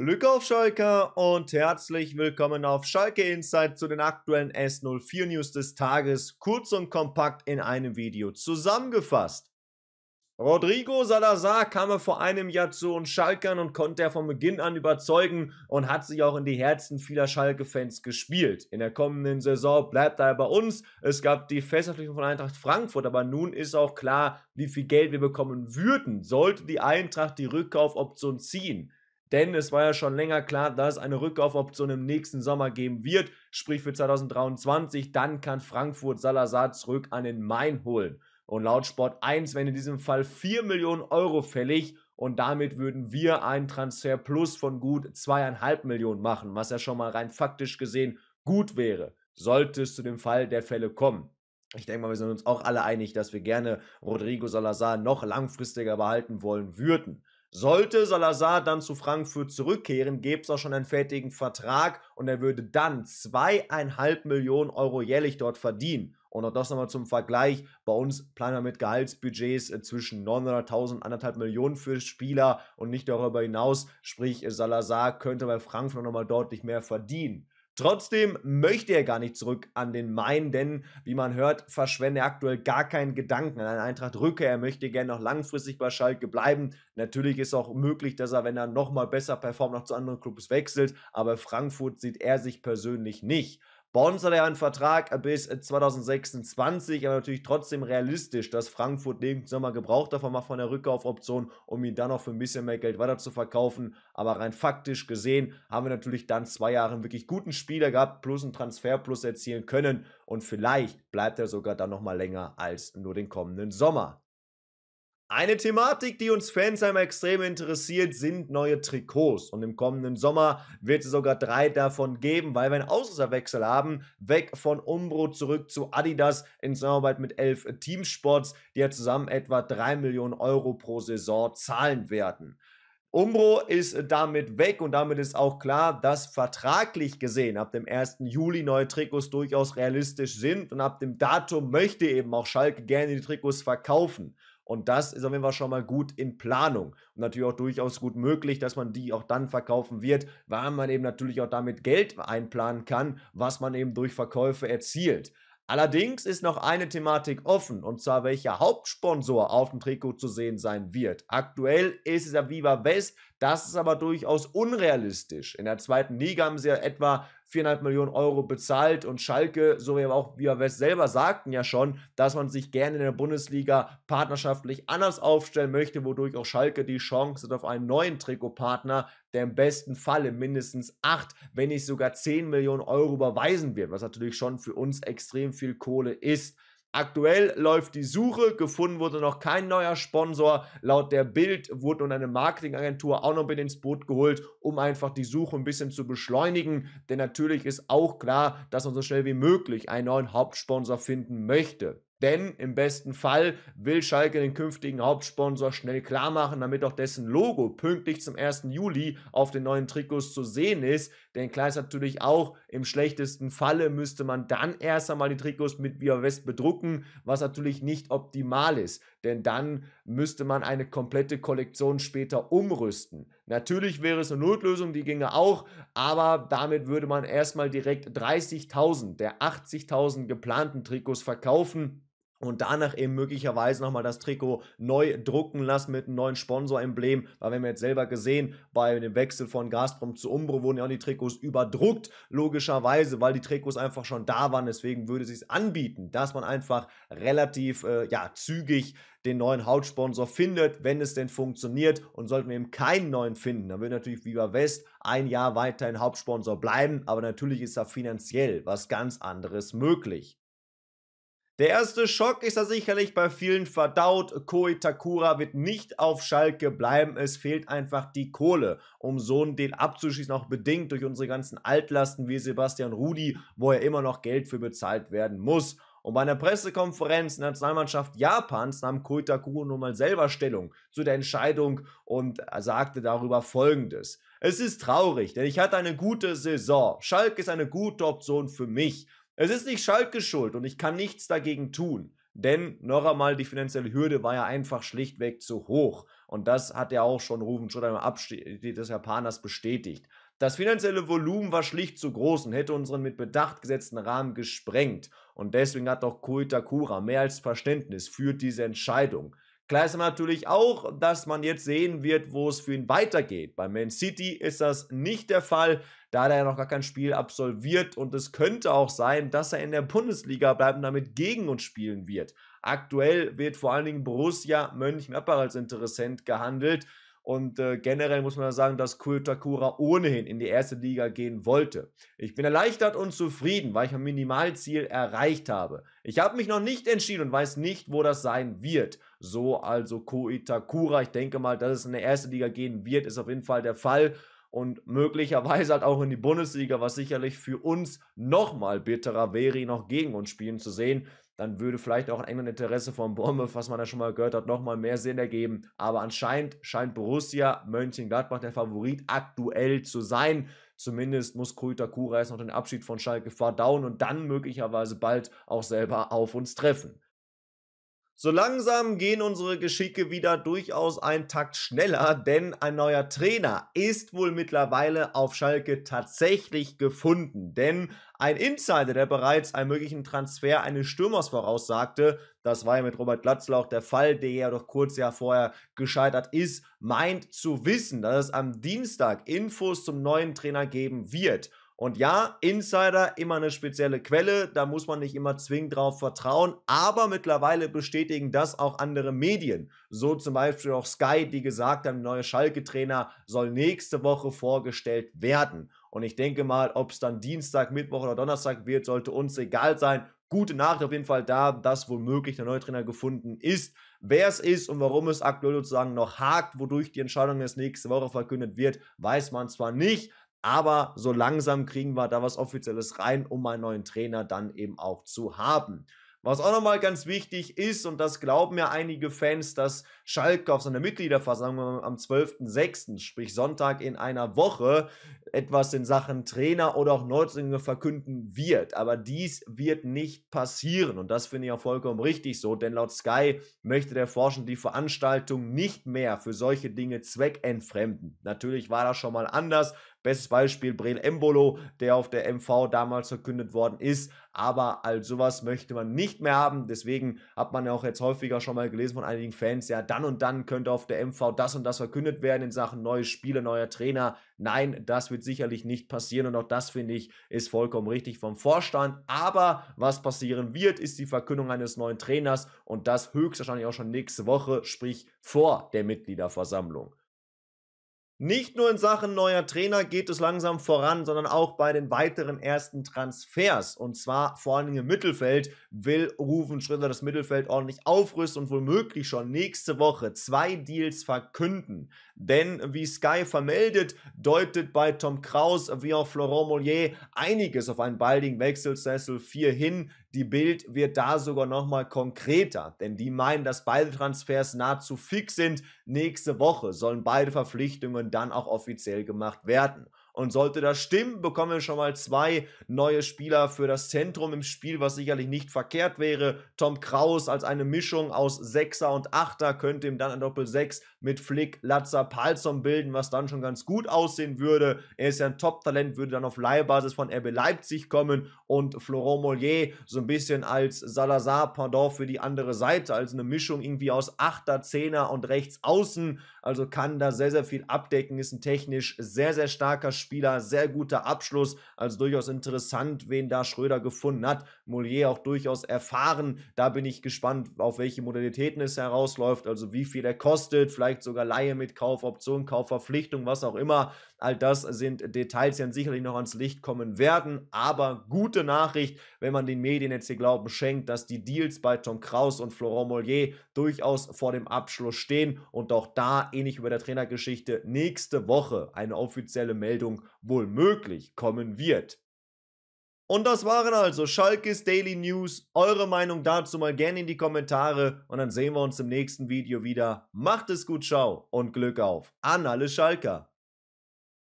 Glück auf Schalke und herzlich willkommen auf Schalke Insight zu den aktuellen S04 News des Tages, kurz und kompakt in einem Video zusammengefasst. Rodrigo Salazar kam vor einem Jahr zu uns Schalkern und konnte er von Beginn an überzeugen und hat sich auch in die Herzen vieler Schalke-Fans gespielt. In der kommenden Saison bleibt er bei uns. Es gab die Festverpflichtung von Eintracht Frankfurt, aber nun ist auch klar, wie viel Geld wir bekommen würden, sollte die Eintracht die Rückkaufoption ziehen. Denn es war ja schon länger klar, dass es eine Rückkaufoption im nächsten Sommer geben wird, sprich für 2023. Dann kann Frankfurt Salazar zurück an den Main holen. Und laut Sport 1 wären in diesem Fall 4 Millionen Euro fällig und damit würden wir einen Transfer plus von gut 2,5 Millionen machen, was ja schon mal rein faktisch gesehen gut wäre, sollte es zu dem Fall der Fälle kommen. Ich denke mal, wir sind uns auch alle einig, dass wir gerne Rodrigo Salazar noch langfristiger behalten wollen würden. Sollte Salazar dann zu Frankfurt zurückkehren, gäbe es auch schon einen fertigen Vertrag und er würde dann zweieinhalb Millionen Euro jährlich dort verdienen. Und auch das nochmal zum Vergleich. Bei uns planen wir mit Gehaltsbudgets äh, zwischen 900.000 und 1,5 Millionen für Spieler und nicht darüber hinaus. Sprich, äh, Salazar könnte bei Frankfurt nochmal deutlich mehr verdienen. Trotzdem möchte er gar nicht zurück an den Main, denn wie man hört, verschwende er aktuell gar keinen Gedanken an eine Eintracht rücke Er möchte gerne noch langfristig bei Schalke bleiben. Natürlich ist auch möglich, dass er, wenn er nochmal besser performt, noch zu anderen Clubs wechselt, aber Frankfurt sieht er sich persönlich nicht. Bonds hat ja einen Vertrag bis 2026, aber natürlich trotzdem realistisch, dass Frankfurt neben Sommer Gebrauch davon macht von der Rückkaufoption, um ihn dann noch für ein bisschen mehr Geld weiter zu verkaufen. Aber rein faktisch gesehen haben wir natürlich dann zwei Jahre einen wirklich guten Spieler gehabt, plus einen Transferplus erzielen können und vielleicht bleibt er sogar dann nochmal länger als nur den kommenden Sommer. Eine Thematik, die uns Fans einmal extrem interessiert, sind neue Trikots. Und im kommenden Sommer wird es sogar drei davon geben, weil wir einen Auslöserwechsel haben. Weg von Umbro zurück zu Adidas in Zusammenarbeit mit elf Teamsports, die ja zusammen etwa 3 Millionen Euro pro Saison zahlen werden. Umbro ist damit weg und damit ist auch klar, dass vertraglich gesehen ab dem 1. Juli neue Trikots durchaus realistisch sind und ab dem Datum möchte eben auch Schalke gerne die Trikots verkaufen. Und das ist auf jeden Fall schon mal gut in Planung. Und natürlich auch durchaus gut möglich, dass man die auch dann verkaufen wird, weil man eben natürlich auch damit Geld einplanen kann, was man eben durch Verkäufe erzielt. Allerdings ist noch eine Thematik offen, und zwar welcher Hauptsponsor auf dem Trikot zu sehen sein wird. Aktuell ist es ja Viva West, das ist aber durchaus unrealistisch. In der zweiten Liga haben sie ja etwa 4,5 Millionen Euro bezahlt und Schalke, so wie aber auch wir West selber sagten ja schon, dass man sich gerne in der Bundesliga partnerschaftlich anders aufstellen möchte, wodurch auch Schalke die Chance hat auf einen neuen Trikotpartner, der im besten Falle mindestens 8, wenn nicht sogar 10 Millionen Euro überweisen wird, was natürlich schon für uns extrem viel Kohle ist. Aktuell läuft die Suche, gefunden wurde noch kein neuer Sponsor. Laut der Bild wurde nun eine Marketingagentur auch noch mit ins Boot geholt, um einfach die Suche ein bisschen zu beschleunigen. Denn natürlich ist auch klar, dass man so schnell wie möglich einen neuen Hauptsponsor finden möchte. Denn im besten Fall will Schalke den künftigen Hauptsponsor schnell klar machen, damit auch dessen Logo pünktlich zum 1. Juli auf den neuen Trikots zu sehen ist. Denn klar ist natürlich auch, im schlechtesten Falle müsste man dann erst einmal die Trikots mit Via West bedrucken, was natürlich nicht optimal ist. Denn dann müsste man eine komplette Kollektion später umrüsten. Natürlich wäre es eine Notlösung, die ginge auch, aber damit würde man erstmal direkt 30.000 der 80.000 geplanten Trikots verkaufen und danach eben möglicherweise nochmal das Trikot neu drucken lassen mit einem neuen Sponsor-Emblem. weil wir haben jetzt selber gesehen, bei dem Wechsel von Gazprom zu Umbro wurden ja auch die Trikots überdruckt, logischerweise, weil die Trikots einfach schon da waren, deswegen würde es sich anbieten, dass man einfach relativ, äh, ja, zügig den neuen Hautsponsor findet, wenn es denn funktioniert und sollten wir eben keinen neuen finden, dann wird natürlich Viva West ein Jahr weiterhin Hauptsponsor bleiben, aber natürlich ist da finanziell was ganz anderes möglich. Der erste Schock ist da sicherlich bei vielen verdaut. Koi Takura wird nicht auf Schalke bleiben. Es fehlt einfach die Kohle, um so einen Deal abzuschließen, auch bedingt durch unsere ganzen Altlasten wie Sebastian Rudi, wo er immer noch Geld für bezahlt werden muss. Und bei einer Pressekonferenz in der Nationalmannschaft Japans nahm Koi nun mal selber Stellung zu der Entscheidung und sagte darüber folgendes. Es ist traurig, denn ich hatte eine gute Saison. Schalke ist eine gute Option für mich. Es ist nicht Schalke schuld und ich kann nichts dagegen tun. Denn noch einmal, die finanzielle Hürde war ja einfach schlichtweg zu hoch. Und das hat ja auch schon Rufen Schröder im Abschied des Japaners bestätigt. Das finanzielle Volumen war schlicht zu groß und hätte unseren mit Bedacht gesetzten Rahmen gesprengt. Und deswegen hat auch Koitakura mehr als Verständnis für diese Entscheidung. Klar ist natürlich auch, dass man jetzt sehen wird, wo es für ihn weitergeht. Bei Man City ist das nicht der Fall, da hat er ja noch gar kein Spiel absolviert und es könnte auch sein, dass er in der Bundesliga bleibt und damit gegen uns spielen wird. Aktuell wird vor allen Dingen Borussia Mönchengladbach als Interessent gehandelt. Und äh, generell muss man sagen, dass Kuitakura ohnehin in die erste Liga gehen wollte. Ich bin erleichtert und zufrieden, weil ich mein Minimalziel erreicht habe. Ich habe mich noch nicht entschieden und weiß nicht, wo das sein wird. So also Kuitakura. Ich denke mal, dass es in die erste Liga gehen wird, ist auf jeden Fall der Fall und möglicherweise halt auch in die Bundesliga, was sicherlich für uns nochmal bitterer wäre, ihn noch gegen uns spielen zu sehen dann würde vielleicht auch ein enges Interesse von Bournemouth, was man da schon mal gehört hat, nochmal mehr Sinn ergeben. Aber anscheinend scheint Borussia Mönchengladbach der Favorit aktuell zu sein. Zumindest muss Kröter Kura jetzt noch den Abschied von Schalke verdauen und dann möglicherweise bald auch selber auf uns treffen. So langsam gehen unsere Geschicke wieder durchaus einen Takt schneller, denn ein neuer Trainer ist wohl mittlerweile auf Schalke tatsächlich gefunden. Denn ein Insider, der bereits einen möglichen Transfer eines Stürmers voraussagte, das war ja mit Robert Glatzlauch der Fall, der ja doch kurz Jahr vorher gescheitert ist, meint zu wissen, dass es am Dienstag Infos zum neuen Trainer geben wird. Und ja, Insider immer eine spezielle Quelle, da muss man nicht immer zwingend drauf vertrauen, aber mittlerweile bestätigen das auch andere Medien. So zum Beispiel auch Sky, die gesagt haben, der neue Schalke-Trainer soll nächste Woche vorgestellt werden. Und ich denke mal, ob es dann Dienstag, Mittwoch oder Donnerstag wird, sollte uns egal sein. Gute Nachricht auf jeden Fall da, dass womöglich der neue Trainer gefunden ist. Wer es ist und warum es aktuell sozusagen noch hakt, wodurch die Entscheidung erst nächste Woche verkündet wird, weiß man zwar nicht, aber so langsam kriegen wir da was Offizielles rein, um einen neuen Trainer dann eben auch zu haben. Was auch nochmal ganz wichtig ist, und das glauben ja einige Fans, dass Schalke auf seiner Mitgliederversammlung am 12.06., sprich Sonntag in einer Woche, etwas in Sachen Trainer oder auch Neuzugänge verkünden wird. Aber dies wird nicht passieren. Und das finde ich auch vollkommen richtig so, denn laut Sky möchte der Forscher die Veranstaltung nicht mehr für solche Dinge zweckentfremden. Natürlich war das schon mal anders. Bestes Beispiel Brel Embolo, der auf der MV damals verkündet worden ist. Aber all sowas möchte man nicht mehr haben. Deswegen hat man ja auch jetzt häufiger schon mal gelesen von einigen Fans, ja, dann und dann könnte auf der MV das und das verkündet werden in Sachen neue Spiele, neuer Trainer. Nein, das wird sicherlich nicht passieren und auch das finde ich ist vollkommen richtig vom Vorstand. Aber was passieren wird, ist die Verkündung eines neuen Trainers und das höchstwahrscheinlich auch schon nächste Woche, sprich vor der Mitgliederversammlung. Nicht nur in Sachen neuer Trainer geht es langsam voran, sondern auch bei den weiteren ersten Transfers. Und zwar vor allen Dingen im Mittelfeld will Rufen Schröder das Mittelfeld ordentlich aufrüsten und womöglich schon nächste Woche zwei Deals verkünden. Denn wie Sky vermeldet, deutet bei Tom Kraus wie auch Florent Mollier einiges auf einen baldigen Wechselsessel 4 hin. Die Bild wird da sogar nochmal konkreter, denn die meinen, dass beide Transfers nahezu fix sind. Nächste Woche sollen beide Verpflichtungen dann auch offiziell gemacht werden. Und sollte das stimmen, bekommen wir schon mal zwei neue Spieler für das Zentrum im Spiel, was sicherlich nicht verkehrt wäre. Tom Kraus als eine Mischung aus Sechser und Achter könnte ihm dann ein Doppel-Sechs mit Flick, Latzer, Palzom bilden, was dann schon ganz gut aussehen würde. Er ist ja ein Top-Talent, würde dann auf Leihbasis von RB Leipzig kommen und Florent Mollier so ein bisschen als Salazar, pardon, für die andere Seite, also eine Mischung irgendwie aus Achter, Zehner und rechts außen. Also kann da sehr, sehr viel abdecken, ist ein technisch sehr, sehr starker Spieler, sehr guter Abschluss, also durchaus interessant, wen da Schröder gefunden hat. Mollier auch durchaus erfahren. Da bin ich gespannt, auf welche Modalitäten es herausläuft, also wie viel er kostet, vielleicht sogar Laie mit Kaufoption, Kaufverpflichtung, was auch immer. All das sind Details, die dann sicherlich noch ans Licht kommen werden. Aber gute Nachricht, wenn man den Medien jetzt hier Glauben schenkt, dass die Deals bei Tom Kraus und Florent Mollier durchaus vor dem Abschluss stehen und auch da, ähnlich wie bei der Trainergeschichte, nächste Woche eine offizielle Meldung wohl möglich kommen wird. Und das waren also Schalkes Daily News. Eure Meinung dazu mal gerne in die Kommentare und dann sehen wir uns im nächsten Video wieder. Macht es gut, ciao und Glück auf an alle Schalker.